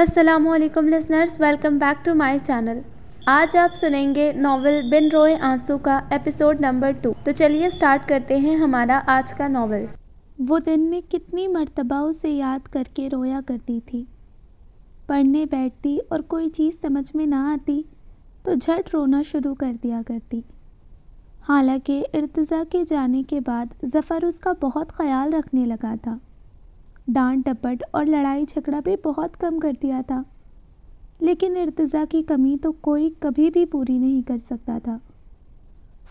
Aslam listeners welcome back to my channel आज आप सुनेंगे नावल बिन रोए आंसू का एपिसोड नंबर टू तो चलिए स्टार्ट करते हैं हमारा आज का नावल वो दिन में कितनी मर्तबा उसे याद करके रोया करती थी पढ़ने बैठती और कोई चीज़ समझ में ना आती तो झट रोना शुरू कर दिया करती हालांकि इर्तज़ा के जाने के बाद जफ़र उसका बहुत ख्याल रखने लगा था डांट टपट और लड़ाई झगड़ा भी बहुत कम कर दिया था लेकिन इर्तज़ा की कमी तो कोई कभी भी पूरी नहीं कर सकता था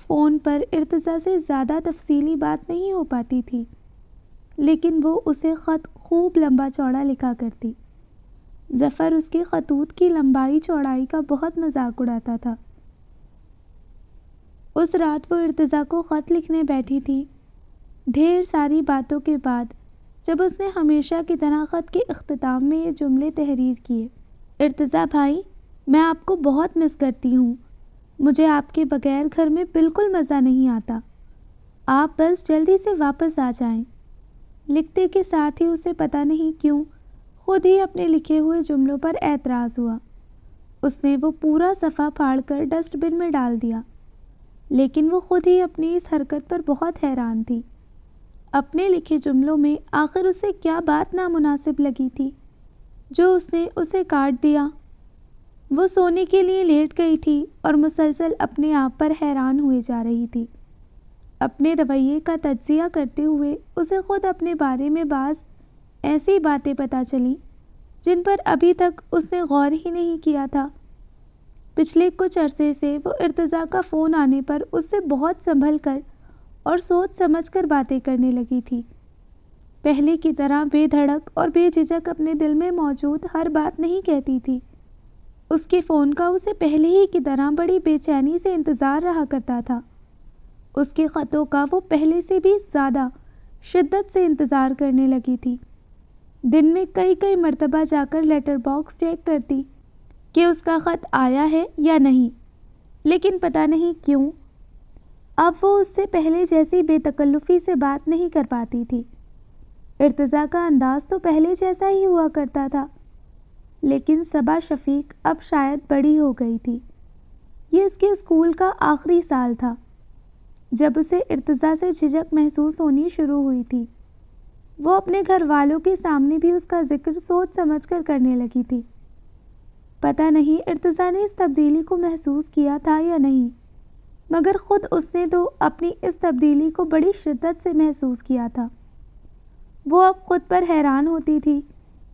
फ़ोन पर इर्तज़ा से ज़्यादा तफसीली बात नहीं हो पाती थी लेकिन वो उसे ख़त खूब लंबा चौड़ा लिखा करती ज़फ़र उसके खतूत की लंबाई चौड़ाई का बहुत मजाक उड़ाता था उस रात वो इर्तज़ा को ख़त लिखने बैठी थी ढेर सारी बातों के बाद जब उसने हमेशा की तरह ख़त के अख्ताम में ये जुमले तहरीर किए इर्तज़ा भाई मैं आपको बहुत मिस करती हूँ मुझे आपके बगैर घर में बिल्कुल मज़ा नहीं आता आप बस जल्दी से वापस आ जाएं। लिखते के साथ ही उसे पता नहीं क्यों खुद ही अपने लिखे हुए जुमलों पर एतराज़ हुआ उसने वो पूरा सफ़ा फाड़कर डस्टबिन में डाल दिया लेकिन वो खुद ही अपनी इस हरकत पर बहुत हैरान थी अपने लिखे जुमलों में आखिर उसे क्या बात नामुनासिब लगी थी जो उसने उसे काट दिया वो सोने के लिए लेट गई थी और मुसलसल अपने आप पर हैरान हुए जा रही थी अपने रवैये का तजिया करते हुए उसे खुद अपने बारे में बाज ऐसी बातें पता चली जिन पर अभी तक उसने गौर ही नहीं किया था पिछले कुछ अरसे से वो इर्तज़ा का फ़ोन आने पर उससे बहुत संभल कर और सोच समझकर बातें करने लगी थी पहले की तरह बेधड़क और बेझिझक अपने दिल में मौजूद हर बात नहीं कहती थी उसके फ़ोन का उसे पहले ही की तरह बड़ी बेचैनी से इंतज़ार रहा करता था उसके ख़तों का वो पहले से भी ज़्यादा शिद्दत से इंतज़ार करने लगी थी दिन में कई कई मरतबा जाकर लेटर बॉक्स चेक करती कि उसका ख़त आया है या नहीं लेकिन पता नहीं क्यों अब वो उससे पहले जैसी बेतकल्लुफ़ी से बात नहीं कर पाती थी इर्तज़ा का अंदाज़ तो पहले जैसा ही हुआ करता था लेकिन सबा शफीक अब शायद बड़ी हो गई थी ये इसके स्कूल का आखिरी साल था जब उसे इर्तज़ा से झिझक महसूस होनी शुरू हुई थी वो अपने घर वालों के सामने भी उसका जिक्र सोच समझ कर करने लगी थी पता नहीं इर्तज़ा ने इस तब्दीली को महसूस किया था या नहीं मगर ख़ुद उसने तो अपनी इस तब्दीली को बड़ी शिद्दत से महसूस किया था वो अब ख़ुद पर हैरान होती थी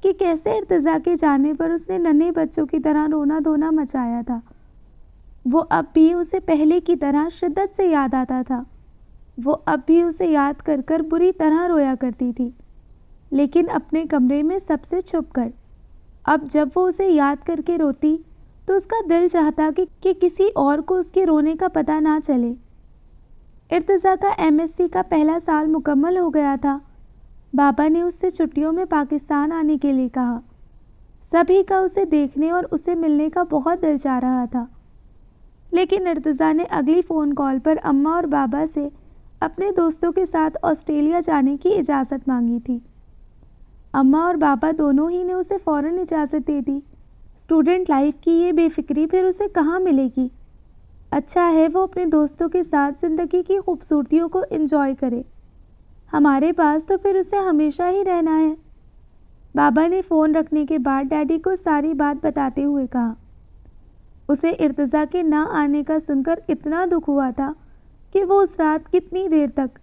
कि कैसे इर्तज़ा के जाने पर उसने नन्हे बच्चों की तरह रोना धोना मचाया था वो अब भी उसे पहले की तरह शिद्दत से याद आता था वो अब भी उसे याद कर कर बुरी तरह रोया करती थी लेकिन अपने कमरे में सबसे छुप कर अब जब वो उसे याद करके रोती तो उसका दिल चाहता कि, कि किसी और को उसके रोने का पता ना चले इर्तज़ा का एमएससी का पहला साल मुकम्मल हो गया था बाबा ने उससे छुट्टियों में पाकिस्तान आने के लिए कहा सभी का उसे देखने और उसे मिलने का बहुत दिल चाह रहा था लेकिन इर्तज़ा ने अगली फ़ोन कॉल पर अम्मा और बाबा से अपने दोस्तों के साथ ऑस्ट्रेलिया जाने की इजाज़त मांगी थी अम्मा और बाबा दोनों ही ने उसे फ़ौर इजाज़त दे दी स्टूडेंट लाइफ की ये बेफिक्री फिर उसे कहाँ मिलेगी अच्छा है वो अपने दोस्तों के साथ ज़िंदगी की खूबसूरतियों को इन्जॉय करे हमारे पास तो फिर उसे हमेशा ही रहना है बाबा ने फ़ोन रखने के बाद डैडी को सारी बात बताते हुए कहा उसे इर्तज़ा के ना आने का सुनकर इतना दुख हुआ था कि वो उस रात कितनी देर तक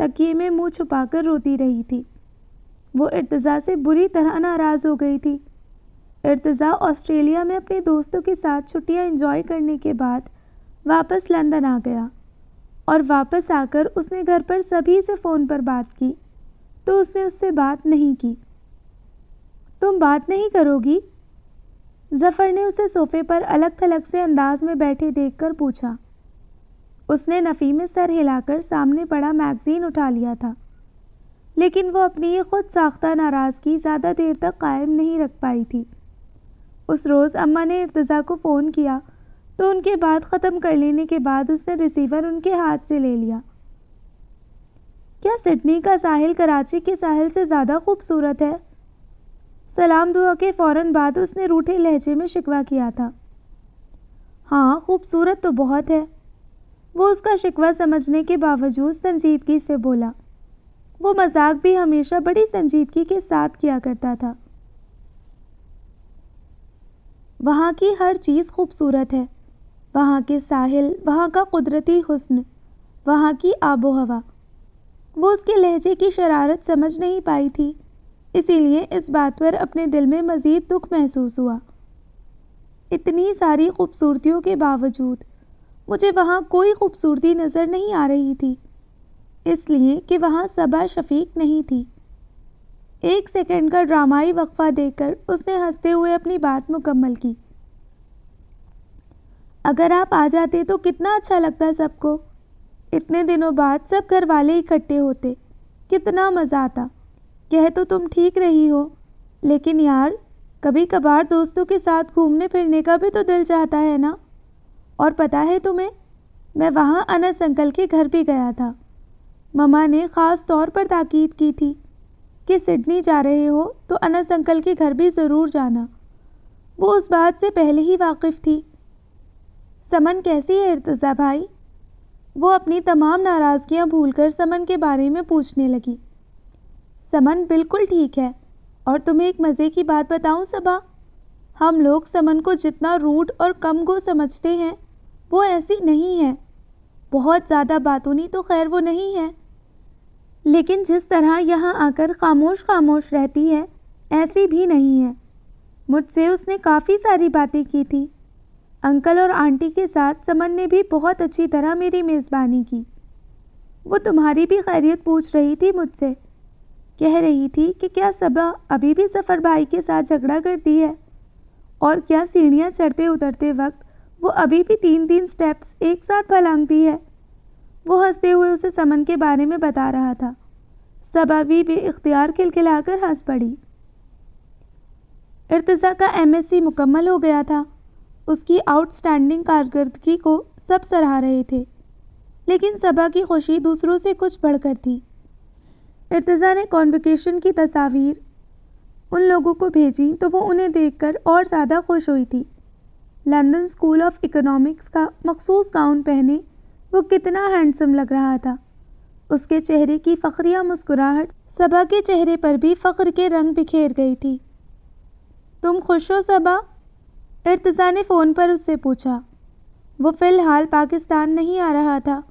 तकिए में मुंह छुपाकर रोती रही थी वो इर्तज़ा से बुरी तरह नाराज़ हो गई थी इर्तज़ा ऑस्ट्रेलिया में अपने दोस्तों के साथ छुट्टियां एंजॉय करने के बाद वापस लंदन आ गया और वापस आकर उसने घर पर सभी से फ़ोन पर बात की तो उसने उससे बात नहीं की तुम बात नहीं करोगी जफ़र ने उसे सोफ़े पर अलग थलग से अंदाज में बैठे देखकर पूछा उसने नफ़ी में सर हिलाकर सामने पड़ा मैगज़ीन उठा लिया था लेकिन वो अपनी ये खुद साख्ता नाराज़गी ज़्यादा देर तक कायम नहीं रख पाई थी उस रोज़ अम्मा ने इर्तज़ा को फ़ोन किया तो उनके बात ख़त्म कर लेने के बाद उसने रिसीवर उनके हाथ से ले लिया क्या सिडनी का साहिल कराची के साहिल से ज़्यादा खूबसूरत है सलाम दुआ के फ़ौर बाद उसने रूठे लहजे में शिकवा किया था हाँ खूबसूरत तो बहुत है वो उसका शिकवा समझने के बावजूद संजीदगी से बोला वो मजाक भी हमेशा बड़ी संजीदगी के साथ किया करता था वहाँ की हर चीज़ खूबसूरत है वहाँ के साहिल वहाँ का कुदरती हुस्न वहाँ की आबो हवा वो उसके लहजे की शरारत समझ नहीं पाई थी इसीलिए इस बात पर अपने दिल में मज़ीद दुख महसूस हुआ इतनी सारी खूबसूरतियों के बावजूद मुझे वहाँ कोई खूबसूरती नज़र नहीं आ रही थी इसलिए कि वहाँ सबा शफीक नहीं थी एक सेकंड का ड्रामाई वक्फा देकर उसने हंसते हुए अपनी बात मुकम्मल की अगर आप आ जाते तो कितना अच्छा लगता सबको इतने दिनों बाद सब घर वाले इकट्ठे होते कितना मज़ा आता कह तो तुम ठीक रही हो लेकिन यार कभी कभार दोस्तों के साथ घूमने फिरने का भी तो दिल चाहता है ना और पता है तुम्हें मैं वहाँ अनस अंकल के घर भी गया था ममा ने ख़ास तौर पर ताकीद की थी कि सिडनी जा रहे हो तो अनस अंकल के घर भी ज़रूर जाना वो उस बात से पहले ही वाकिफ़ थी समन कैसी है इर्तज़ा भाई वो अपनी तमाम नाराज़गियाँ भूलकर समन के बारे में पूछने लगी समन बिल्कुल ठीक है और तुम्हें एक मज़े की बात बताऊं सबा हम लोग समन को जितना रूढ़ और कम गो समझते हैं वो ऐसी नहीं है बहुत ज़्यादा बातूनी तो खैर वो नहीं है लेकिन जिस तरह यहाँ आकर खामोश खामोश रहती है ऐसी भी नहीं है मुझसे उसने काफ़ी सारी बातें की थी अंकल और आंटी के साथ समन ने भी बहुत अच्छी तरह मेरी मेज़बानी की वो तुम्हारी भी खैरियत पूछ रही थी मुझसे कह रही थी कि क्या सबा अभी भी सफ़र भाई के साथ झगड़ा करती है और क्या सीढ़ियाँ चढ़ते उतरते वक्त वो अभी भी तीन तीन स्टेप्स एक साथ पलांगती है वो हंसते हुए उसे समन के बारे में बता रहा था सबा भी बेख्तियार खिलखिलाकर हंस पड़ी इर्तज़ा का एमएससी मुकम्मल हो गया था उसकी आउटस्टैंडिंग कारकर्दगी को सब सराह रहे थे लेकिन सबा की खुशी दूसरों से कुछ बढ़कर थी इर्तज़ा ने कॉन्वकेशन की तस्वीर उन लोगों को भेजी तो वो उन्हें देखकर और ज़्यादा खुश हुई थी लंदन स्कूल ऑफ इकोनॉमिक्स का मखसूस गाउन पहने वो कितना हैंडसम लग रहा था उसके चेहरे की फ़खरिया मुस्कुराहट सबा के चेहरे पर भी फ़ख्र के रंग बिखेर गई थी तुम खुश हो सबा इर्तज़ा ने फ़ोन पर उससे पूछा वो फ़िलहाल पाकिस्तान नहीं आ रहा था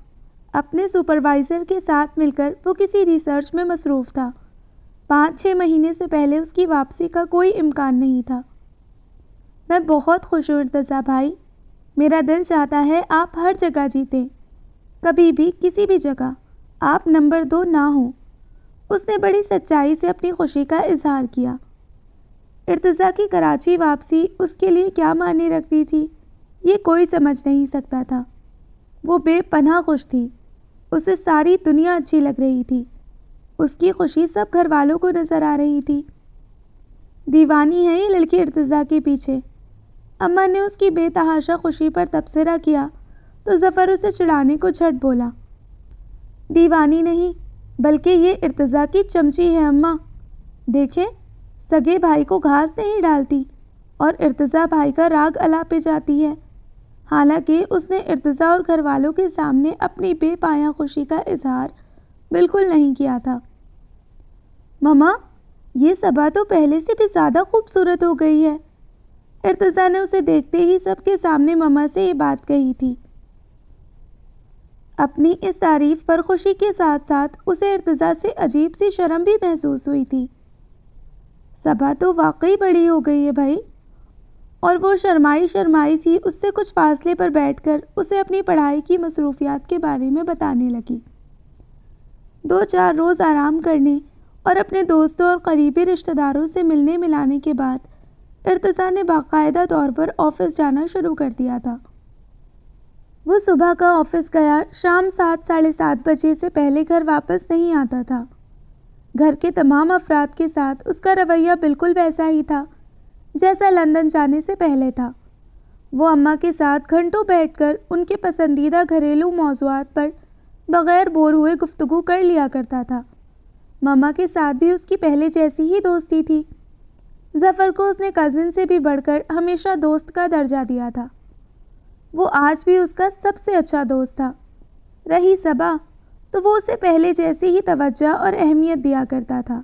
अपने सुपरवाइज़र के साथ मिलकर वो किसी रिसर्च में मसरूफ़ था पाँच छः महीने से पहले उसकी वापसी का कोई इम्कान नहीं था मैं बहुत खुश हूँ इर्तज़ा भाई मेरा दिल चाहता है आप हर जगह जीतें कभी भी किसी भी जगह आप नंबर दो ना हो उसने बड़ी सच्चाई से अपनी खुशी का इजहार किया इर्तज़ा की कराची वापसी उसके लिए क्या मायने रखती थी ये कोई समझ नहीं सकता था वो बेपनाह खुश थी उसे सारी दुनिया अच्छी लग रही थी उसकी खुशी सब घर वालों को नज़र आ रही थी दीवानी है ये लड़की इर्तज़ा के पीछे अम्मा ने उसकी बेतहाशा खुशी पर तबसरा किया तो ज़फ़र उसे चिढ़ाने को झट बोला दीवानी नहीं बल्कि ये इर्तज़ा की चमची है अम्मा देखे सगे भाई को घास नहीं डालती और इर्तज़ा भाई का राग अला पे जाती है हालांकि उसने इर्तज़ा और घर वालों के सामने अपनी बेपाया खुशी का इजहार बिल्कुल नहीं किया था ममा ये सभा तो पहले से भी ज़्यादा खूबसूरत हो गई है इर्तज़ा ने उसे देखते ही सबके सामने ममा से ये बात कही थी अपनी इस तारीफ पर खुशी के साथ साथ उसे इर्तज़ा से अजीब सी शर्म भी महसूस हुई थी सभा तो वाकई बड़ी हो गई है भाई और वो शर्माई शर्माई सी उससे कुछ फासले पर बैठकर उसे अपनी पढ़ाई की मसरूफियात के बारे में बताने लगी दो चार रोज़ आराम करने और अपने दोस्तों और करीबी रिश्तेदारों से मिलने मिलाने के बाद इर्तज़ा ने बाकायदा तौर पर ऑफिस जाना शुरू कर दिया था वो सुबह का ऑफिस गया शाम सात साढ़े सात बजे से पहले घर वापस नहीं आता था घर के तमाम अफराद के साथ उसका रवैया बिल्कुल वैसा ही था जैसा लंदन जाने से पहले था वो अम्मा के साथ घंटों बैठकर उनके पसंदीदा घरेलू मौजूद पर बग़ैर बोर हुए गुफ्तु कर लिया करता था मामा के साथ भी उसकी पहले जैसी ही दोस्ती थी जफ़र को उसने कज़न से भी बढ़कर हमेशा दोस्त का दर्जा दिया था वो आज भी उसका सबसे अच्छा दोस्त था रही सबा तो वो उसे पहले जैसी ही तवज्जा और अहमियत दिया करता था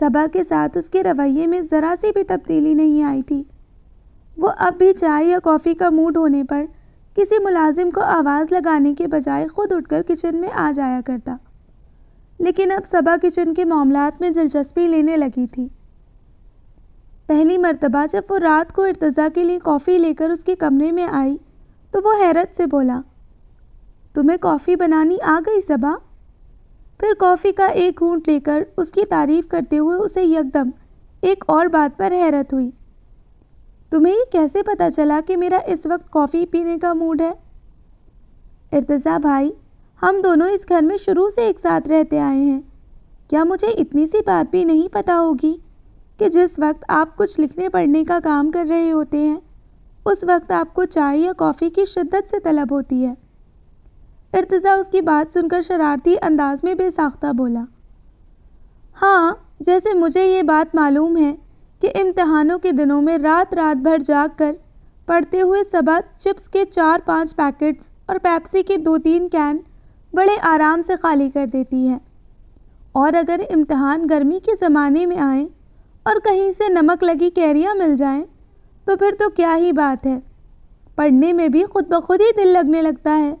सबा के साथ उसके रवैये में ज़रा सी भी तब्दीली नहीं आई थी वो अब भी चाय या कॉफ़ी का मूड होने पर किसी मुलाजिम को आवाज़ लगाने के बजाय ख़ुद उठकर किचन में आ जाया करता लेकिन अब सबा किचन के मामला में दिलचस्पी लेने लगी थी पहली मर्तबा जब वो रात को इर्तज़ा के लिए कॉफ़ी लेकर उसके कमरे में आई तो वो हैरत से बोला तुम्हें कॉफ़ी बनानी आ गई सबा फिर कॉफ़ी का एक घूंट लेकर उसकी तारीफ़ करते हुए उसे यकदम एक और बात पर हैरत हुई तुम्हें ये कैसे पता चला कि मेरा इस वक्त कॉफ़ी पीने का मूड है इर्तज़ा भाई हम दोनों इस घर में शुरू से एक साथ रहते आए हैं क्या मुझे इतनी सी बात भी नहीं पता होगी कि जिस वक्त आप कुछ लिखने पढ़ने का काम कर रहे होते हैं उस वक्त आपको चाय या कॉफ़ी की शिद्दत से तलब होती है इर्तज़ा उसकी बात सुनकर शरारती अंदाज में बेसाख्ता बोला हाँ जैसे मुझे ये बात मालूम है कि इम्तहानों के दिनों में रात रात भर जाग कर पढ़ते हुए सबक चिप्स के चार पाँच पैकेट्स और पैप्सी के दो तीन कैन बड़े आराम से खाली कर देती है और अगर इम्तहान गर्मी के ज़माने में आए और कहीं से नमक लगी कैरियाँ मिल जाएं तो फिर तो क्या ही बात है पढ़ने में भी खुद ब खुद ही दिल लगने लगता है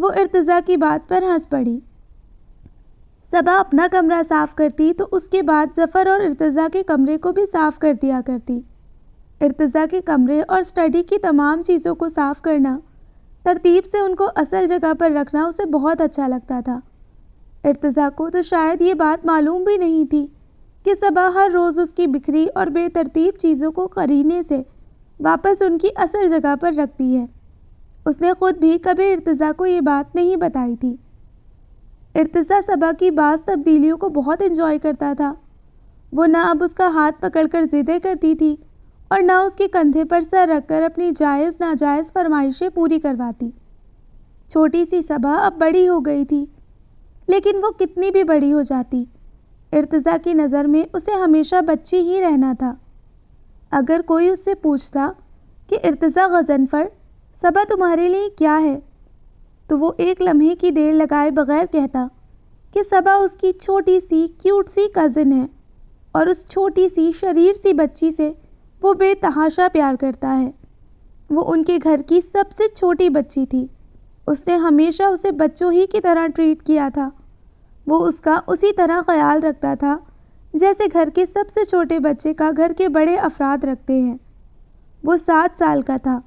वो इर्तज़ा की बात पर हंस पड़ी सबा अपना कमरा साफ़ करती तो उसके बाद जफ़र और इर्तज़ा के कमरे को भी साफ़ कर दिया करती इर्तज़ा के कमरे और स्टडी की तमाम चीज़ों को साफ़ करना तरतीब से उनको असल जगह पर रखना उसे बहुत अच्छा लगता था इर्तज़ा को तो शायद ये बात मालूम भी नहीं थी कि सबा हर रोज़ उसकी बिखरी और बेतरतीब चीज़ों को करीने से वापस उनकी असल जगह पर रखती है उसने ख़ुद भी कभी इर्तज़ा को ये बात नहीं बताई थी इर्तज़ा सबा की बाज़ तब्दीलियों को बहुत इन्जॉय करता था वो ना अब उसका हाथ पकड़कर ज़िदे करती थी और ना उसके कंधे पर सर रखकर अपनी जायज़ नाजायज़ फरमाइशें पूरी करवाती छोटी सी सबा अब बड़ी हो गई थी लेकिन वो कितनी भी बड़ी हो जाती इर्तज़ा की नज़र में उसे हमेशा बच्ची ही रहना था अगर कोई उससे पूछता कि इर्तज़ा गजनफर सबा तुम्हारे लिए क्या है तो वो एक लम्हे की देर लगाए बगैर कहता कि सबा उसकी छोटी सी क्यूट सी कज़न है और उस छोटी सी शरीर सी बच्ची से वो बेतहाशा प्यार करता है वो उनके घर की सबसे छोटी बच्ची थी उसने हमेशा उसे बच्चों ही की तरह ट्रीट किया था वो उसका उसी तरह ख्याल रखता था जैसे घर के सबसे छोटे बच्चे का घर के बड़े अफराद रखते हैं वो सात साल का था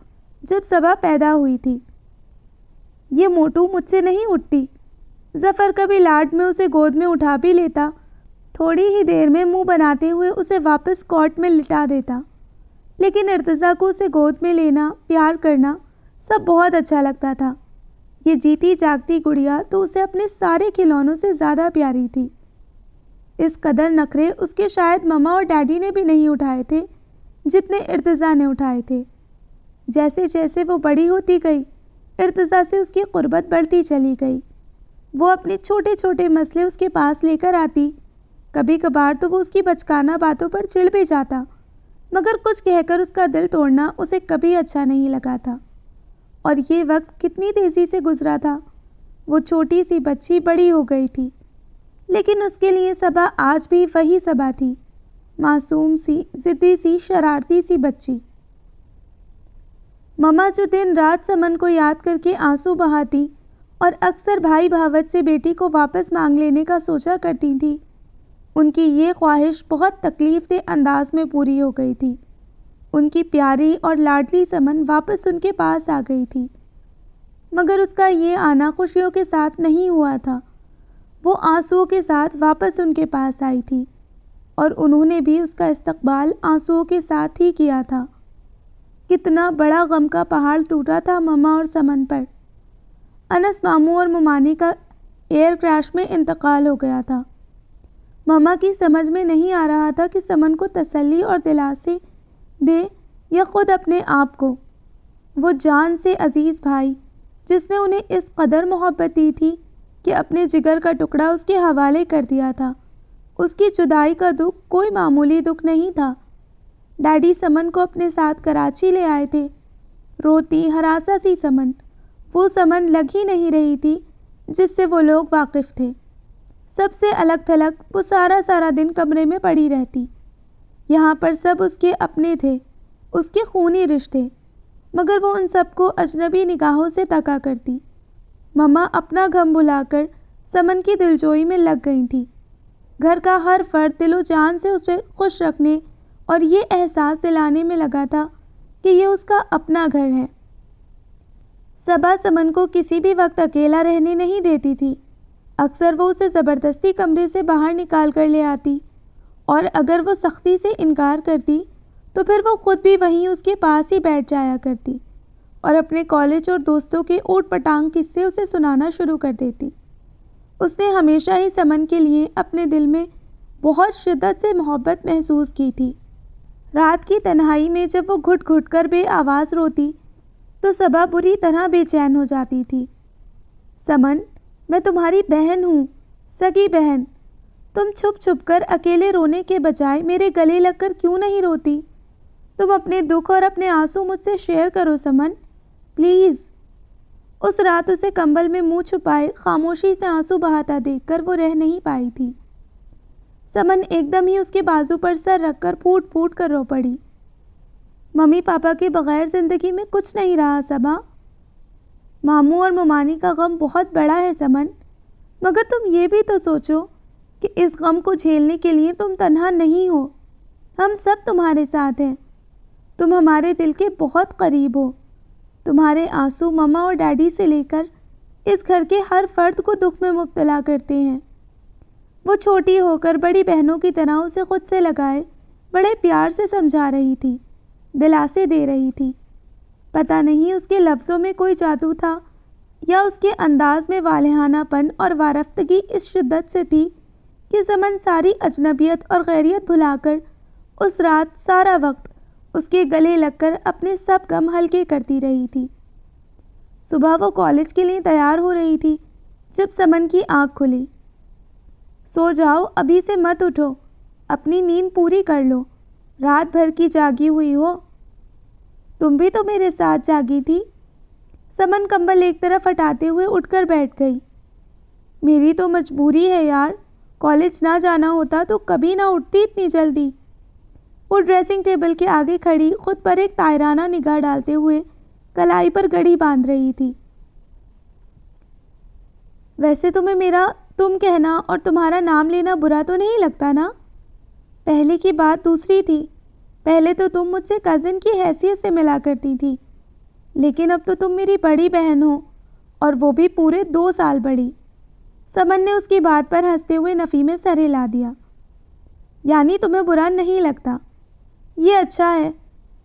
जब सबा पैदा हुई थी ये मोटू मुझसे नहीं उठती जफ़र कभी लाड में उसे गोद में उठा भी लेता थोड़ी ही देर में मुंह बनाते हुए उसे वापस कॉट में लिटा देता लेकिन इर्तज़ा को उसे गोद में लेना प्यार करना सब बहुत अच्छा लगता था ये जीती जागती गुड़िया तो उसे अपने सारे खिलौनों से ज़्यादा प्यारी थी इस कदर नखरे उसके शायद ममा और डैडी ने भी नहीं उठाए थे जितने इर्तज़ा ने उठाए थे जैसे जैसे वो बड़ी होती गई इर्तज़ा से उसकी क़ुरबत बढ़ती चली गई वो अपने छोटे छोटे मसले उसके पास लेकर आती कभी कभार तो वो उसकी बचकाना बातों पर चिढ़ भी जाता मगर कुछ कहकर उसका दिल तोड़ना उसे कभी अच्छा नहीं लगा था और ये वक्त कितनी तेज़ी से गुज़रा था वो छोटी सी बच्ची बड़ी हो गई थी लेकिन उसके लिए सबा आज भी वही सबा थी मासूम सी ज़िद्दी सी शरारती सी बच्ची ममा जो दिन रात समन को याद करके आंसू बहाती और अक्सर भाई भावत से बेटी को वापस मांग लेने का सोचा करती थी उनकी ये ख्वाहिश बहुत तकलीफ़ दे अंदाज में पूरी हो गई थी उनकी प्यारी और लाडली समन वापस उनके पास आ गई थी मगर उसका ये आना खुशियों के साथ नहीं हुआ था वो आंसुओं के साथ वापस उनके पास आई थी और उन्होंने भी उसका इस्तकबाल आंसुओं के साथ ही किया था कितना बड़ा गम का पहाड़ टूटा था ममा और समन पर अनस मामू और ममानी का एयर क्रैश में इंतकाल हो गया था ममा की समझ में नहीं आ रहा था कि समन को तसल्ली और दिलासे दे या ख़ुद अपने आप को वो जान से अज़ीज़ भाई जिसने उन्हें इस कदर मोहब्बत दी थी कि अपने जिगर का टुकड़ा उसके हवाले कर दिया था उसकी जुदाई का दुख कोई मामूली दुख नहीं था डैडी समन को अपने साथ कराची ले आए थे रोती हरासा सी समन वो समन लग ही नहीं रही थी जिससे वो लोग वाकिफ़ थे सबसे अलग थलग वो सारा सारा दिन कमरे में पड़ी रहती यहाँ पर सब उसके अपने थे उसके खूनी रिश्ते मगर वो उन सबको अजनबी निगाहों से तका करती ममा अपना गम बुलाकर समन की दिलजोई में लग गई थी घर का हर फर्द दिलो जान से उसे खुश रखने और ये एहसास दिलाने में लगा था कि ये उसका अपना घर है सबा समन को किसी भी वक्त अकेला रहने नहीं देती थी अक्सर वो उसे ज़बरदस्ती कमरे से बाहर निकाल कर ले आती और अगर वो सख्ती से इनकार करती तो फिर वो ख़ुद भी वहीं उसके पास ही बैठ जाया करती और अपने कॉलेज और दोस्तों के ओट पटांग किस्से उसे सुनाना शुरू कर देती उसने हमेशा ही समन के लिए अपने दिल में बहुत शिद्दत से मोहब्बत महसूस की थी रात की तन्हाई में जब वो घुट घुट कर बे आवाज़ रोती तो सबा बुरी तरह बेचैन हो जाती थी समन मैं तुम्हारी बहन हूँ सगी बहन तुम छुप छुप कर अकेले रोने के बजाय मेरे गले लगकर क्यों नहीं रोती तुम अपने दुख और अपने आंसू मुझसे शेयर करो समन प्लीज़ उस रात उसे कंबल में मुंह छुपाए खामोशी से आंसू बहाता देखकर वो रह नहीं पाई थी समन एकदम ही उसके बाजू पर सर रखकर फूट फूट कर रो पड़ी मम्मी पापा के बगैर ज़िंदगी में कुछ नहीं रहा सबा मामू और ममानी का गम बहुत बड़ा है समन मगर तुम ये भी तो सोचो कि इस गम को झेलने के लिए तुम तन्हा नहीं हो हम सब तुम्हारे साथ हैं तुम हमारे दिल के बहुत करीब हो तुम्हारे आंसू ममा और डैडी से लेकर इस घर के हर फर्द को दुख में मुबतला करते हैं वो छोटी होकर बड़ी बहनों की तरह उसे खुद से लगाए बड़े प्यार से समझा रही थी दिलासे दे रही थी पता नहीं उसके लफ्ज़ों में कोई जादू था या उसके अंदाज में वालहानापन और वारफ्तगी इस शिद्दत से थी कि जमन सारी अजनबियत और गैरियत भुलाकर उस रात सारा वक्त उसके गले लगकर अपने सब गम हल्के करती रही थी सुबह वो कॉलेज के लिए तैयार हो रही थी जब समन की आंख खुली सो जाओ अभी से मत उठो अपनी नींद पूरी कर लो रात भर की जागी हुई हो तुम भी तो मेरे साथ जागी थी समन कंबल एक तरफ हटाते हुए उठकर बैठ गई मेरी तो मजबूरी है यार कॉलेज ना जाना होता तो कभी ना उठती इतनी जल्दी वो ड्रेसिंग टेबल के आगे खड़ी खुद पर एक तायराना निगाह डालते हुए कलाई पर घड़ी बांध रही थी वैसे तुम्हें मेरा तुम कहना और तुम्हारा नाम लेना बुरा तो नहीं लगता ना पहले की बात दूसरी थी पहले तो तुम मुझसे कज़न की हैसियत से मिला करती थी लेकिन अब तो तुम मेरी बड़ी बहन हो और वो भी पूरे दो साल बड़ी समन ने उसकी बात पर हंसते हुए नफ़ी में सर हिला दिया यानी तुम्हें बुरा नहीं लगता ये अच्छा है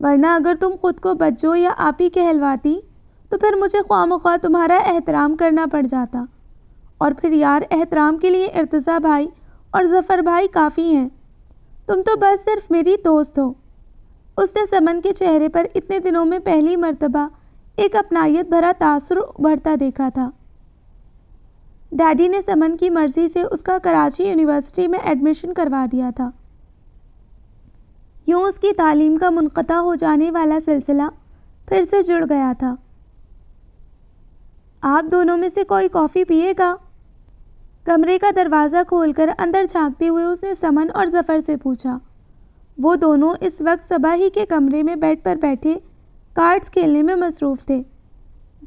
वरना अगर तुम खुद को बच्चो या आप ही कहलवाती तो फिर मुझे ख्वा मुख्वा तुम्हारा एहतराम करना पड़ जाता और फिर यार एहतराम के लिए इर्तज़ा भाई और ज़फ़र भाई काफ़ी हैं तुम तो बस सिर्फ मेरी दोस्त हो उसने समन के चेहरे पर इतने दिनों में पहली मरतबा एक अपनायत भरा तासर उभरता देखा था डैडी ने समन की मर्ज़ी से उसका कराची यूनिवर्सिटी में एडमिशन करवा दिया था यूँ उसकी तालीम का मुनक़ा हो जाने वाला सिलसिला फिर से जुड़ गया था आप दोनों में से कोई कॉफ़ी पिएगा कमरे का दरवाज़ा खोलकर अंदर झांकते हुए उसने समन और जफ़र से पूछा वो दोनों इस वक्त सबा ही के कमरे में बेड पर बैठे कार्ड्स खेलने में मसरूफ़ थे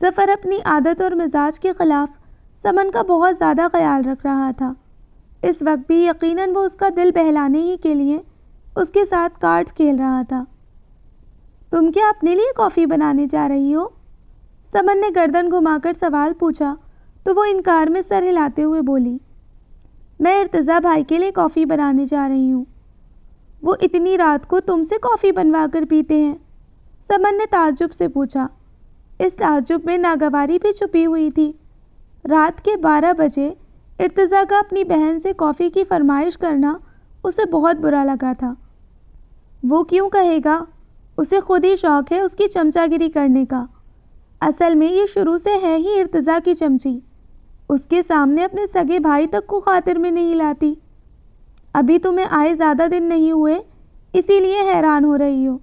जफ़र अपनी आदत और मिजाज के ख़िलाफ़ समन का बहुत ज़्यादा ख्याल रख रहा था इस वक्त भी यकीनन वो उसका दिल बहलाने ही के लिए उसके साथ कार्ड्स खेल रहा था तुम क्या अपने लिए कॉफ़ी बनाने जा रही हो समन ने गर्दन घुमाकर सवाल पूछा तो वो इनकार में सर हिलाते हुए बोली मैं इर्तज़ा भाई के लिए कॉफ़ी बनाने जा रही हूँ वो इतनी रात को तुमसे कॉफ़ी बनवा कर पीते हैं समन ने ताजुब से पूछा इस ताजुब में नागवारी भी छुपी हुई थी रात के बारह बजे इर्तज़ा का अपनी बहन से कॉफ़ी की फरमाइश करना उसे बहुत बुरा लगा था वो क्यों कहेगा उसे खुद ही शौक़ है उसकी चमचागिरी करने का असल में ये शुरू से है ही इर्तज़ा की चमची उसके सामने अपने सगे भाई तक को खातिर में नहीं लाती अभी तुम्हें आए ज़्यादा दिन नहीं हुए इसीलिए हैरान हो रही हो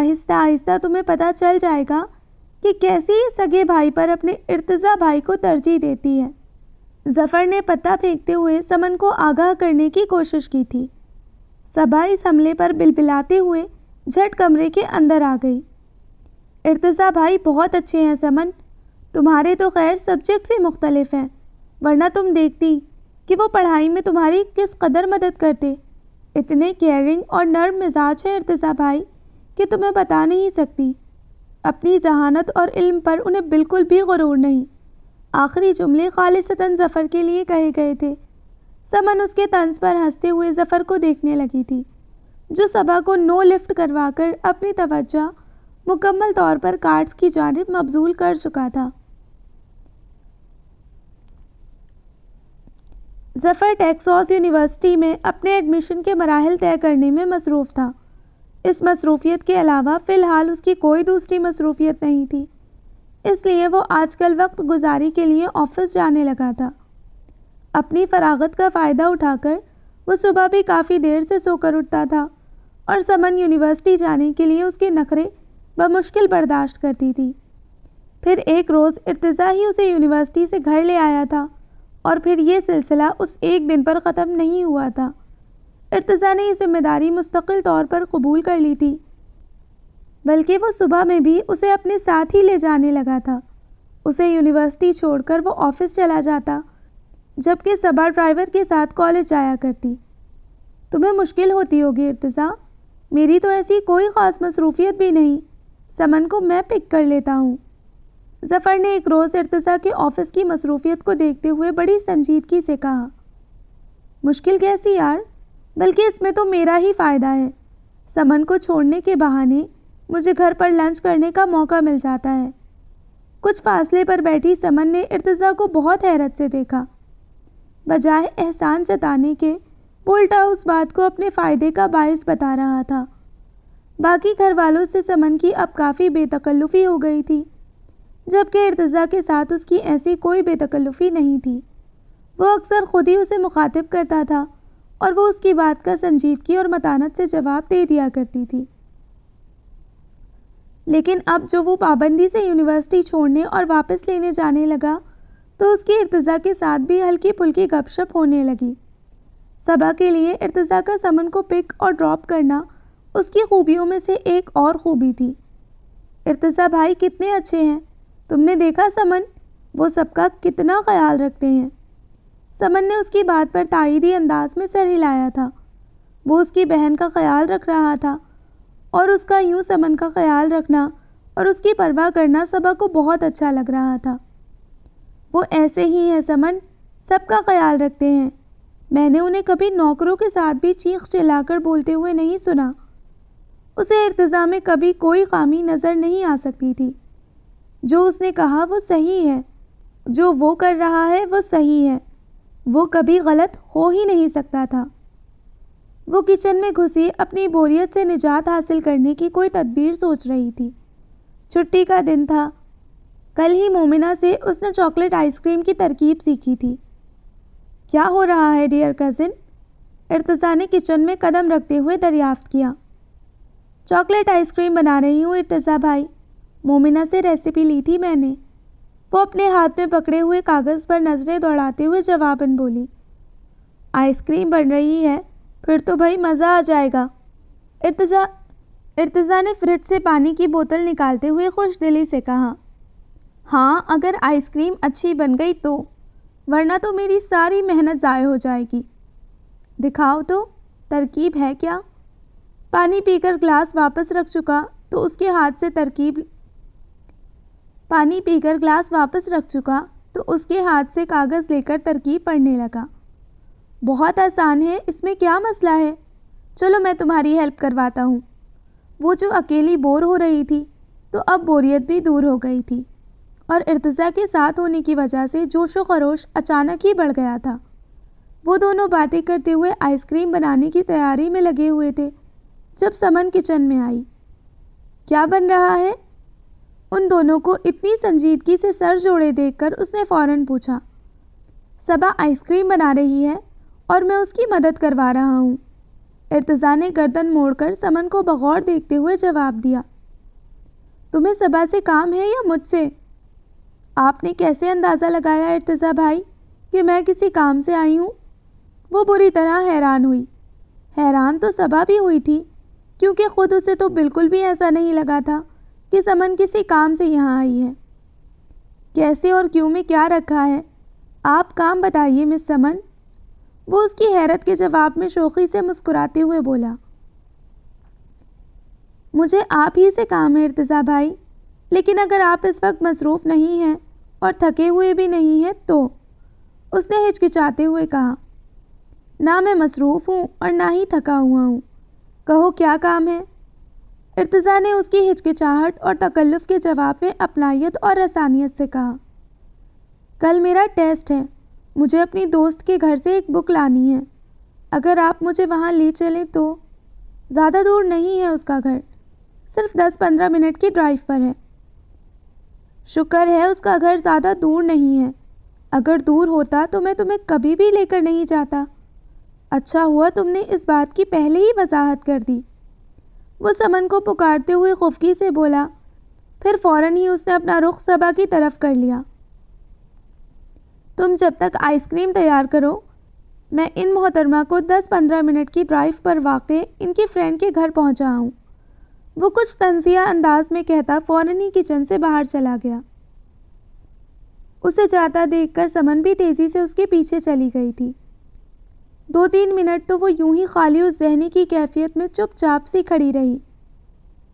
आहिस्ता आहिस्ता तुम्हें पता चल जाएगा कि कैसे ये सगे भाई पर अपने इर्तज़ा भाई को तरजीह देती है जफ़र ने पत्ता फेंकते हुए समन को आगाह करने की कोशिश की थी सबा इस हमले पर बिलबिलाते हुए झट कमरे के अंदर आ गई इर्तज़ा भाई बहुत अच्छे हैं समन तुम्हारे तो खैर सब्जेक्ट से मुख्तलिफ हैं वरना तुम देखती कि वो पढ़ाई में तुम्हारी किस कदर मदद करते इतने केयरिंग और नर्म मिजाज हैं इर्तज़ा भाई कि तुम्हें बता नहीं सकती अपनी जहानत और इल्म पर उन्हें बिल्कुल भी गुरूर नहीं आखिरी जुमले खालिसतन जफ़र के लिए कहे गए थे समन उसके तंज पर हंसते हुए जफ़र को देखने लगी थी जो सभा को नो लिफ्ट करवाकर अपनी तवज्जो मुकम्मल तौर पर कार्ड्स की जानब मबजूल कर चुका था जफ़र टेक्सास यूनिवर्सिटी में अपने एडमिशन के मराहल तय करने में मसरूफ़ था इस मसरूफ़ियत के अलावा फ़िलहाल उसकी कोई दूसरी मसरूफ़ियत नहीं थी इसलिए वो आजकल वक्त गुजारी के लिए ऑफिस जाने लगा था अपनी फरागत का फ़ायदा उठाकर वो सुबह भी काफ़ी देर से सोकर उठता था और समन यूनिवर्सिटी जाने के लिए उसके नखरे बमुश्किल बर्दाश्त करती थी फिर एक रोज़ इर्तज़ा ही उसे यूनिवर्सिटी से घर ले आया था और फिर ये सिलसिला उस एक दिन पर ख़त्म नहीं हुआ था इर्तज़ा ने यह ज़िम्मेदारी मुस्तकिल तौर पर कबूल कर ली थी बल्कि वो सुबह में भी उसे अपने साथ ही ले जाने लगा था उसे यूनिवर्सिटी छोड़कर वो ऑफिस चला जाता जबकि सबा ड्राइवर के साथ कॉलेज जाया करती तुम्हें मुश्किल होती होगी इर्तज़ा मेरी तो ऐसी कोई ख़ास मसरूफियत भी नहीं समन को मैं पिक कर लेता हूँ जफ़र ने एक रोज़ इर्तज़ा के ऑफ़िस की मसरूफियत को देखते हुए बड़ी संजीदगी से कहा मुश्किल कैसी यार बल्कि इसमें तो मेरा ही फ़ायदा है समन को छोड़ने के बहाने मुझे घर पर लंच करने का मौका मिल जाता है कुछ फासले पर बैठी समन ने इर्तज़ा को बहुत हैरत से देखा बजाय एहसान जताने के उल्टा उस बात को अपने फ़ायदे का बायस बता रहा था बाकी घर वालों से समन की अब काफ़ी बेतकल्लुफ़ी हो गई थी जबकि इर्तज़ा के साथ उसकी ऐसी कोई बेतकल्लुफ़ी नहीं थी वो अक्सर ख़ुद ही उसे मुखातिब करता था और वो उसकी बात का संजीदगी और मतानत से जवाब दे दिया करती थी लेकिन अब जो वो पाबंदी से यूनिवर्सिटी छोड़ने और वापस लेने जाने लगा तो उसकी इर्तज़ा के साथ भी हल्की फुल्की गपशप होने लगी सबा के लिए इर्तज़ा का समन को पिक और ड्रॉप करना उसकी खूबियों में से एक और खूबी थी इर्तज़ा भाई कितने अच्छे हैं तुमने देखा समन वो सबका कितना ख्याल रखते हैं समन ने उसकी बात पर ताईदी अंदाज में सर हिलाया था वो उसकी बहन का ख्याल रख रहा था और उसका यूं समन का ख्याल रखना और उसकी परवाह करना सबा को बहुत अच्छा लग रहा था वो ऐसे ही हैं समन सबका ख्याल रखते हैं मैंने उन्हें कभी नौकरों के साथ भी चीख चिल्लाकर बोलते हुए नहीं सुना उसे इर्तज़ा में कभी कोई खामी नज़र नहीं आ सकती थी जो उसने कहा वो सही है जो वो कर रहा है वो सही है वो कभी गलत हो ही नहीं सकता था वो किचन में घुसी अपनी बोरियत से निजात हासिल करने की कोई तदबीर सोच रही थी छुट्टी का दिन था कल ही मोमिना से उसने चॉकलेट आइसक्रीम की तरकीब सीखी थी क्या हो रहा है डियर कज़िन इरतज़ा ने किचन में कदम रखते हुए दरियाफ्त किया चॉकलेट आइसक्रीम बना रही हूँ इरतज़ा भाई मोमिना से रेसिपी ली थी मैंने वो अपने हाथ में पकड़े हुए कागज़ पर नज़रें दौड़ाते हुए जवाबन बोली आइसक्रीम बन रही है फिर तो भाई मज़ा आ जाएगा इर्तज़ा इर्तज़ा ने फ्रिज से पानी की बोतल निकालते हुए खुश दिली से कहा हाँ अगर आइसक्रीम अच्छी बन गई तो वरना तो मेरी सारी मेहनत ज़ाय हो जाएगी दिखाओ तो तरकीब है क्या पानी पीकर ग्लास वापस रख चुका तो उसके हाथ से तरकीब पानी पीकर ग्लास वापस रख चुका तो उसके हाथ से कागज़ लेकर तरकीब पढ़ने लगा बहुत आसान है इसमें क्या मसला है चलो मैं तुम्हारी हेल्प करवाता हूँ वो जो अकेली बोर हो रही थी तो अब बोरियत भी दूर हो गई थी और इर्तज़ा के साथ होने की वजह से जोश व खरोश अचानक ही बढ़ गया था वो दोनों बातें करते हुए आइसक्रीम बनाने की तैयारी में लगे हुए थे जब समन किचन में आई क्या बन रहा है उन दोनों को इतनी संजीदगी से सर जोड़े देखकर उसने फ़ौरन पूछा सबा आइसक्रीम बना रही है और मैं उसकी मदद करवा रहा हूँ इर्तज़ा ने गर्दन मोड़कर समन को बगौर देखते हुए जवाब दिया तुम्हें सबा से काम है या मुझसे आपने कैसे अंदाज़ा लगाया इर्तज़ा भाई कि मैं किसी काम से आई हूँ वो बुरी तरह हैरान हुई हैरान तो सबा भी हुई थी क्योंकि ख़ुद उसे तो बिल्कुल भी ऐसा नहीं लगा था कि समन किसी काम से यहाँ आई है कैसे और क्यों में क्या रखा है आप काम बताइए मिस समन वो उसकी हैरत के जवाब में शोखी से मुस्कुराते हुए बोला मुझे आप ही से काम है इर्तज़ा भाई लेकिन अगर आप इस वक्त मसरूफ़ नहीं हैं और थके हुए भी नहीं हैं तो उसने हिचकिचाते हुए कहा ना मैं मसरूफ़ हूँ और ना ही थका हुआ हूँ कहो क्या काम है इर्तज़ा ने उसकी हिचकिचाहट और तकल्लुफ़ के जवाब में अपनाइत और रसानियत से कहा कल मेरा टेस्ट है मुझे अपनी दोस्त के घर से एक बुक लानी है अगर आप मुझे वहाँ ले चलें तो ज़्यादा दूर नहीं है उसका घर सिर्फ दस पंद्रह मिनट की ड्राइव पर है शुक्र है उसका घर ज़्यादा दूर नहीं है अगर दूर होता तो मैं तुम्हें कभी भी लेकर नहीं जाता अच्छा हुआ तुमने इस बात की पहले ही वजाहत कर दी वो समन को पुकारते हुए खुफगी से बोला फिर फौरन ही उसने अपना रुख सबा की तरफ कर लिया तुम जब तक आइसक्रीम तैयार करो मैं इन मोहतरमा को 10-15 मिनट की ड्राइव पर वाक़ इनकी फ्रेंड के घर पहुंचा हूँ वो कुछ तंजिया अंदाज में कहता फ़ौरन ही किचन से बाहर चला गया उसे जाता देखकर समन भी तेज़ी से उसके पीछे चली गई थी दो तीन मिनट तो वो यूं ही खाली उस जहनी की कैफियत में चुपचाप सी खड़ी रही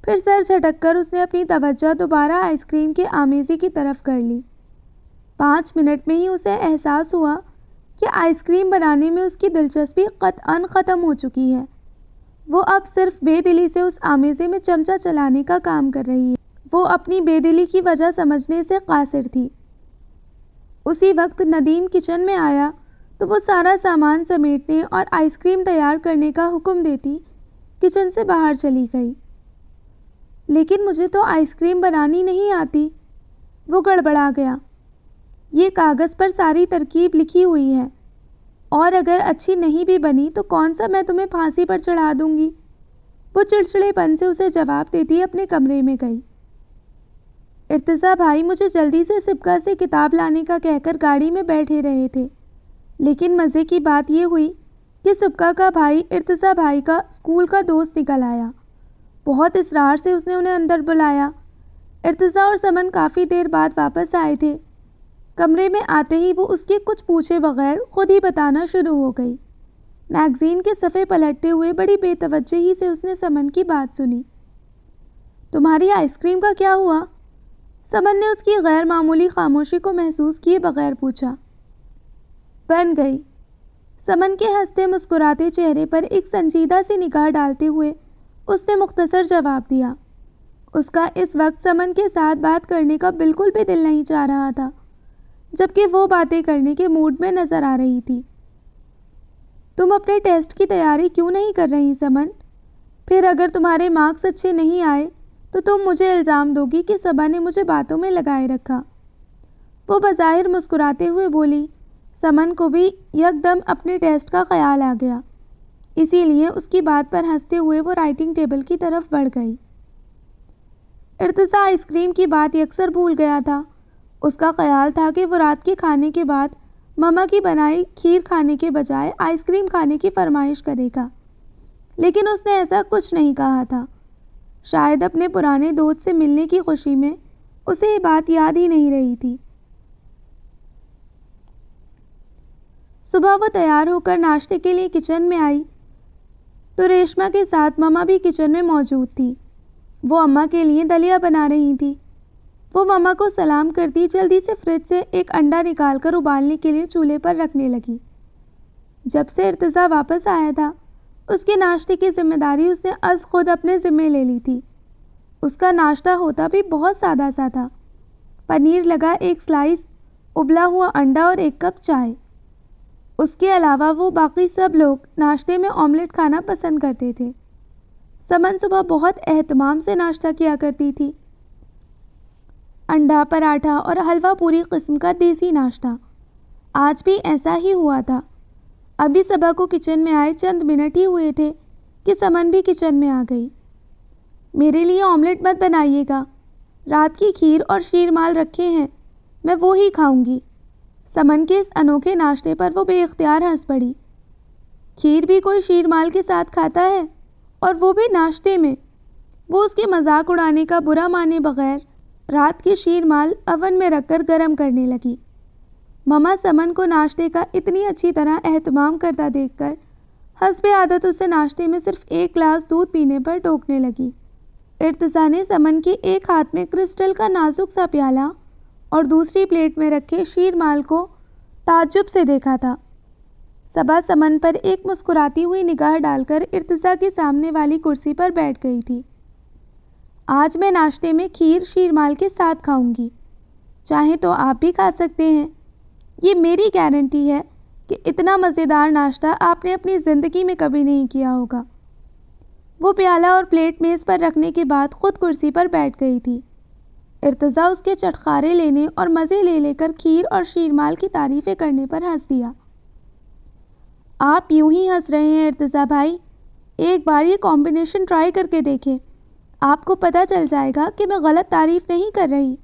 फिर सर झटक कर उसने अपनी तवज्जो दोबारा आइसक्रीम के आमेज़ी की तरफ कर ली पाँच मिनट में ही उसे एहसास हुआ कि आइसक्रीम बनाने में उसकी दिलचस्पी अन ख़त्म हो चुकी है वो अब सिर्फ बेदिली से उस आमेज़े में चमचा चलाने का काम कर रही है वो अपनी बेदिली की वजह समझने से कासिर थी उसी वक्त नदीम किचन में आया तो वो सारा सामान समेटने और आइसक्रीम तैयार करने का हुक्म देती किचन से बाहर चली गई लेकिन मुझे तो आइसक्रीम बनानी नहीं आती वो गड़बड़ा गया ये कागज़ पर सारी तरकीब लिखी हुई है और अगर अच्छी नहीं भी बनी तो कौन सा मैं तुम्हें फांसी पर चढ़ा दूँगी वो चिड़चिड़ेपन से उसे जवाब देती अपने कमरे में गई इर्तज़ा भाई मुझे जल्दी से सिपका से किताब लाने का कहकर गाड़ी में बैठे रहे थे लेकिन मज़े की बात यह हुई कि सुबका का भाई इर्तज़ा भाई का स्कूल का दोस्त निकल आया बहुत इसरार से उसने उन्हें अंदर बुलाया इर्तज़ा और समन काफ़ी देर बाद वापस आए थे कमरे में आते ही वो उसके कुछ पूछे बगैर ख़ुद ही बताना शुरू हो गई मैगज़ीन के सफ़े पलटते हुए बड़ी बेतवजह ही से उसने समन की बात सुनी तुम्हारी आइसक्रीम का क्या हुआ समन ने उसकी गैर मामूली खामोशी को महसूस किए बगैर पूछा बन गई समन के हंसते मुस्कुराते चेहरे पर एक संजीदा सी निगाह डालते हुए उसने मुख्तसर जवाब दिया उसका इस वक्त समन के साथ बात करने का बिल्कुल भी दिल नहीं चाह रहा था जबकि वो बातें करने के मूड में नज़र आ रही थी तुम अपने टेस्ट की तैयारी क्यों नहीं कर रही समन फिर अगर तुम्हारे मार्क्स अच्छे नहीं आए तो तुम मुझे इल्ज़ाम दोगी कि सबा ने मुझे बातों में लगाए रखा वो बज़ाहिर मुस्कुराते हुए बोली समन को भी यकदम अपने टेस्ट का ख्याल आ गया इसीलिए उसकी बात पर हंसते हुए वो राइटिंग टेबल की तरफ बढ़ गई इर्तज़ा आइसक्रीम की बात यकसर भूल गया था उसका ख्याल था कि वो रात के खाने के बाद ममा की बनाई खीर खाने के बजाय आइसक्रीम खाने की फरमाइश करेगा लेकिन उसने ऐसा कुछ नहीं कहा था शायद अपने पुराने दोस्त से मिलने की खुशी में उसे ये बात याद ही नहीं रही थी सुबह वह तैयार होकर नाश्ते के लिए किचन में आई तो रेशमा के साथ ममा भी किचन में मौजूद थी वो अम्मा के लिए दलिया बना रही थी वो ममा को सलाम करती जल्दी से फ्रिज से एक अंडा निकाल कर उबालने के लिए चूल्हे पर रखने लगी जब से इर्तज़ा वापस आया था उसके नाश्ते की जिम्मेदारी उसने अज खुद अपने ज़िम्मे ले ली थी उसका नाश्ता होता भी बहुत सादा सा था पनीर लगा एक स्लाइस उबला हुआ अंडा और एक कप चाय उसके अलावा वो बाकी सब लोग नाश्ते में ऑमलेट खाना पसंद करते थे समन सुबह बहुत अहतमाम से नाश्ता किया करती थी अंडा पराठा और हलवा पूरी किस्म का देसी नाश्ता आज भी ऐसा ही हुआ था अभी सबा को किचन में आए चंद मिनट ही हुए थे कि समन भी किचन में आ गई मेरे लिए ऑमलेट मत बनाइएगा रात की खीर और शीरमाल रखे हैं मैं वो ही खाऊंगी समन के इस अनोखे नाश्ते पर वो बेख्तियार हंस पड़ी खीर भी कोई शीरमाल के साथ खाता है और वो भी नाश्ते में वो उसके मजाक उड़ाने का बुरा माने बगैर रात की शीरमाल अवन में रखकर गर्म करने लगी ममा समन को नाश्ते का इतनी अच्छी तरह अहतमाम करता देखकर हंसब आदत उसे नाश्ते में सिर्फ एक गिलास दूध पीने पर टोकने लगी इर्तज़ा ने समन के एक हाथ में क्रिस्टल का नाजुक सा प्याला और दूसरी प्लेट में रखे शीरमाल को ताजुब से देखा था सबा समन पर एक मुस्कुराती हुई निगाह डालकर इर्तज़ा के सामने वाली कुर्सी पर बैठ गई थी आज मैं नाश्ते में खीर शीरमाल के साथ खाऊंगी चाहे तो आप भी खा सकते हैं ये मेरी गारंटी है कि इतना मज़ेदार नाश्ता आपने अपनी ज़िंदगी में कभी नहीं किया होगा वो प्याला और प्लेट मेज़ पर रखने के बाद ख़ुद कुर्सी पर बैठ गई थी इर्तज़ा उसके चटखारे लेने और मज़े ले लेकर खीर और शीरमाल की तारीफ़ें करने पर हंस दिया आप यूं ही हंस रहे हैं इर्तज़ा भाई एक बार ये कॉम्बिनेशन ट्राई करके देखें आपको पता चल जाएगा कि मैं गलत तारीफ़ नहीं कर रही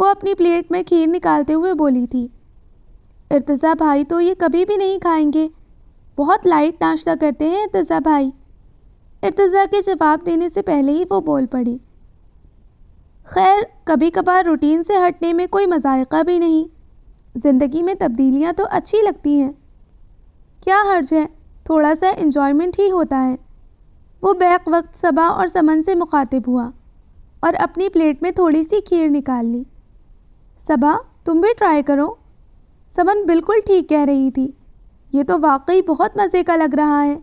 वो अपनी प्लेट में खीर निकालते हुए बोली थी इर्तज़ा भाई तो ये कभी भी नहीं खाएंगे बहुत लाइट नाश्ता करते हैं इर्तज़ा भाई इर्तज़ा के जवाब देने से पहले ही वो बोल पड़ी खैर कभी कभार रूटीन से हटने में कोई मज़ायका भी नहीं ज़िंदगी में तब्दीलियाँ तो अच्छी लगती हैं क्या हर्ज है थोड़ा सा इन्जॉयमेंट ही होता है वो बैक वक्त सबा और समन से मुखातिब हुआ और अपनी प्लेट में थोड़ी सी खीर निकाल ली सबा तुम भी ट्राई करो समन बिल्कुल ठीक कह रही थी ये तो वाकई बहुत मज़े का लग रहा है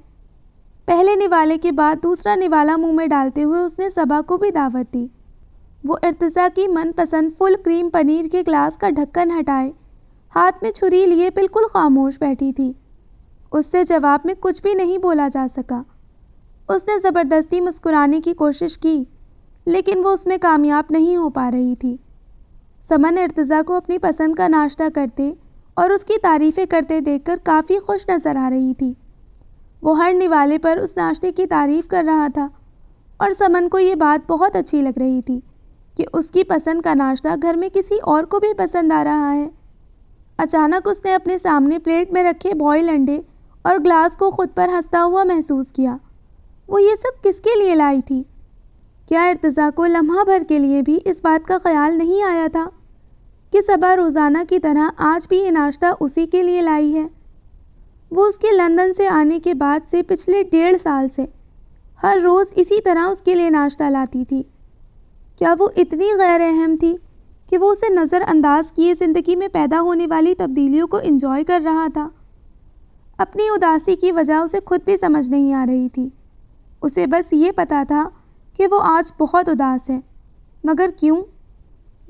पहले निवाले के बाद दूसरा निवाला मुंह में डालते हुए उसने सबा को भी दावत दी वो इर्तज़ा की मनपसंद फुल क्रीम पनीर के ग्लास का ढक्कन हटाए हाथ में छुरी लिए बिल्कुल खामोश बैठी थी उससे जवाब में कुछ भी नहीं बोला जा सका उसने ज़बरदस्ती मुस्कुराने की कोशिश की लेकिन वो उसमें कामयाब नहीं हो पा रही थी समन इर्तज़ा को अपनी पसंद का नाश्ता करते और उसकी तारीफ़ें करते देखकर काफ़ी खुश नज़र आ रही थी वो हर निवाले पर उस नाश्ते की तारीफ़ कर रहा था और समन को ये बात बहुत अच्छी लग रही थी कि उसकी पसंद का नाश्ता घर में किसी और को भी पसंद आ रहा है अचानक उसने अपने सामने प्लेट में रखे बॉयल अंडे और ग्लास को खुद पर हंसता हुआ महसूस किया वो ये सब किसके लिए लाई थी क्या इर्तज़ा को लम्हा भर के लिए भी इस बात का ख्याल नहीं आया था कि सबा रोज़ाना की तरह आज भी ये नाश्ता उसी के लिए लाई है वो उसके लंदन से आने के बाद से पिछले डेढ़ साल से हर रोज़ इसी तरह उसके लिए नाश्ता लाती थी क्या वो इतनी गैर अहम थी कि वो उसे नज़रअंदाज किए ज़िंदगी में पैदा होने वाली तब्दीलियों को इंजॉय कर रहा था अपनी उदासी की वजह उसे खुद भी समझ नहीं आ रही थी उसे बस ये पता था कि वो आज बहुत उदास है मगर क्यों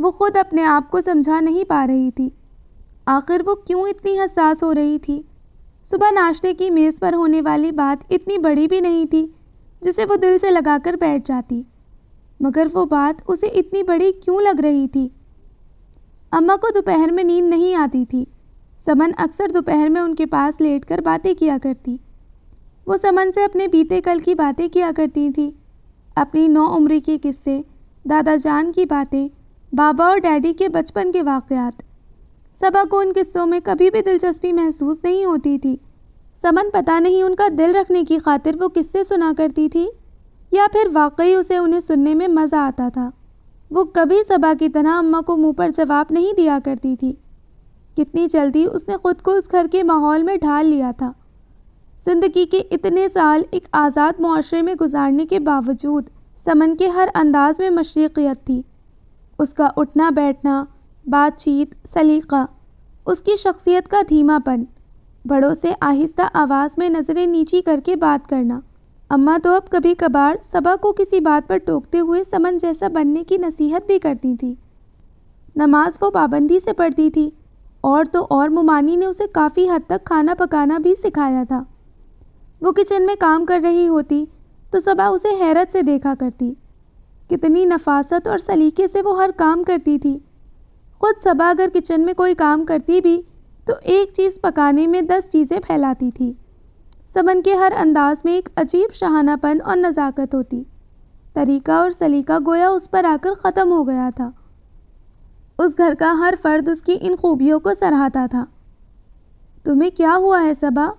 वो खुद अपने आप को समझा नहीं पा रही थी आखिर वो क्यों इतनी हसास हो रही थी सुबह नाश्ते की मेज़ पर होने वाली बात इतनी बड़ी भी नहीं थी जिसे वो दिल से लगाकर बैठ जाती मगर वो बात उसे इतनी बड़ी क्यों लग रही थी अम्मा को दोपहर में नींद नहीं आती थी समन अक्सर दोपहर में उनके पास लेटकर बातें किया करती वो समन से अपने बीते कल की बातें किया करती थी अपनी नौ उम्र के किस्से दादा जान की बातें बाबा और डैडी के बचपन के वाक़ात सबा को उन किस्सों में कभी भी दिलचस्पी महसूस नहीं होती थी समन पता नहीं उनका दिल रखने की खातिर वो किस्से सुना करती थी या फिर वाकई उसे उन्हें सुनने में मज़ा आता था वो कभी सबा की तरह अम्मा को मुंह पर जवाब नहीं दिया करती थी कितनी जल्दी उसने खुद को उस घर के माहौल में ढाल लिया था ज़िंदगी के इतने साल एक आज़ाद माशरे में गुजारने के बावजूद समन के हर अंदाज में मशरक़ियत थी उसका उठना बैठना बातचीत सलीका उसकी शख्सियत का धीमापन बड़ों से आहिस्ता आवाज़ में नज़रें नीची करके बात करना अम्मा तो अब कभी कभार सबा को किसी बात पर टोकते हुए समन जैसा बनने की नसीहत भी करती थी नमाज वो पाबंदी से पढ़ती थी और तो और मुमानी ने उसे काफ़ी हद तक खाना पकाना भी सिखाया था वो किचन में काम कर रही होती तो सबा उसे हैरत से देखा करती कितनी नफासत और सलीके से वो हर काम करती थी ख़ुद सबा अगर किचन में कोई काम करती भी तो एक चीज़ पकाने में दस चीज़ें फैलाती थी समन के हर अंदाज में एक अजीब शहानापन और नज़ाकत होती तरीका और सलीका गोया उस पर आकर ख़त्म हो गया था उस घर का हर फर्द उसकी इन खूबियों को सराहता था तुम्हें क्या हुआ है सबा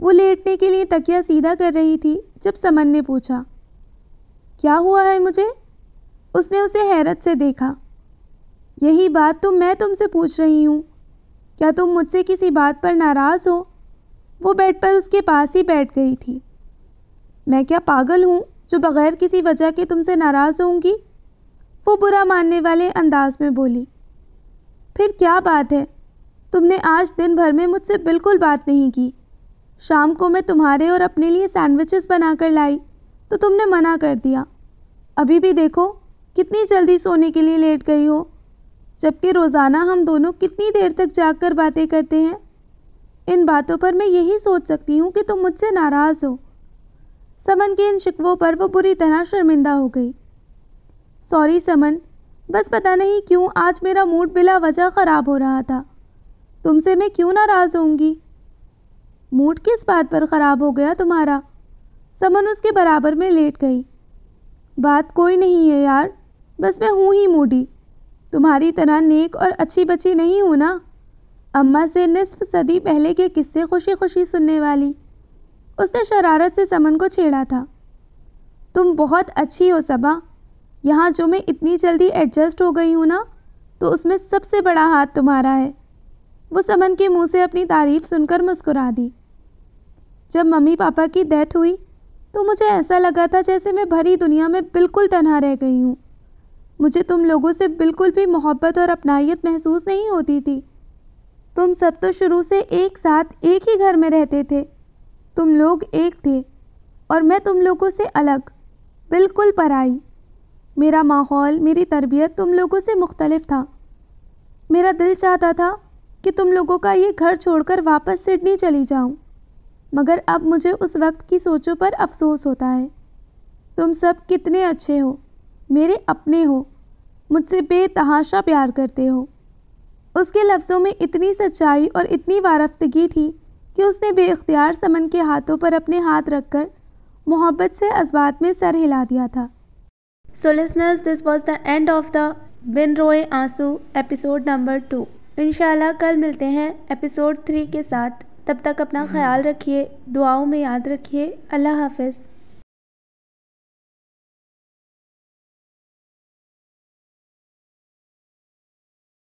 वो लेटने के लिए तकिया सीधा कर रही थी जब समन ने पूछा क्या हुआ है मुझे उसने उसे हैरत से देखा यही बात तो मैं तुमसे पूछ रही हूँ क्या तुम मुझसे किसी बात पर नाराज़ हो वो बेड पर उसके पास ही बैठ गई थी मैं क्या पागल हूँ जो बग़ैर किसी वजह के तुमसे नाराज़ होंगी वो बुरा मानने वाले अंदाज में बोली फिर क्या बात है तुमने आज दिन भर में मुझसे बिल्कुल बात नहीं की शाम को मैं तुम्हारे और अपने लिए सैंडविचेस बना कर लाई तो तुमने मना कर दिया अभी भी देखो कितनी जल्दी सोने के लिए लेट गई हो जबकि रोज़ाना हम दोनों कितनी देर तक जाग कर बातें करते हैं इन बातों पर मैं यही सोच सकती हूँ कि तुम मुझसे नाराज़ हो समन के इन शिकवों पर वो बुरी तरह शर्मिंदा हो गई सॉरी समन बस पता नहीं क्यों आज मेरा मूड बिला वजह ख़राब हो रहा था तुमसे मैं क्यों नाराज़ होंगी मूड किस बात पर ख़राब हो गया तुम्हारा समन उसके बराबर में लेट गई बात कोई नहीं है यार बस मैं हूँ ही मूडी तुम्हारी तरह नेक और अच्छी बच्ची नहीं हूँ ना अम्मा से निसफ सदी पहले के किस्से खुशी खुशी सुनने वाली उसने शरारत से समन को छेड़ा था तुम बहुत अच्छी हो सबा यहाँ जो मैं इतनी जल्दी एडजस्ट हो गई हूँ ना तो उसमें सबसे बड़ा हाथ तुम्हारा है वो समन के मुंह से अपनी तारीफ सुनकर मुस्कुरा दी जब मम्मी पापा की डेथ हुई तो मुझे ऐसा लगा था जैसे मैं भरी दुनिया में बिल्कुल तनहा रह गई हूँ मुझे तुम लोगों से बिल्कुल भी मोहब्बत और अपनाइत महसूस नहीं होती थी तुम सब तो शुरू से एक साथ एक ही घर में रहते थे तुम लोग एक थे और मैं तुम लोगों से अलग बिल्कुल पराई मेरा माहौल मेरी तरबियत तुम लोगों से मुख्तलफ था मेरा दिल चाहता था कि तुम लोगों का ये घर छोड़कर वापस सिडनी चली जाऊं मगर अब मुझे उस वक्त की सोचों पर अफसोस होता है तुम सब कितने अच्छे हो मेरे अपने हो मुझसे बेतहाशा प्यार करते हो उसके लफ्ज़ों में इतनी सच्चाई और इतनी वारफ्तगी थी कि उसने बेख्तियार समन के हाथों पर अपने हाथ रखकर मोहब्बत से अजबात में सर हिला दिया था so listeners this was the end of the Bin Roye Aansoo episode number two इनशाला कल मिलते हैं एपिसोड थ्री के साथ तब तक अपना ख्याल रखिए दुआओं में याद रखिए अल्लाह हाफिज़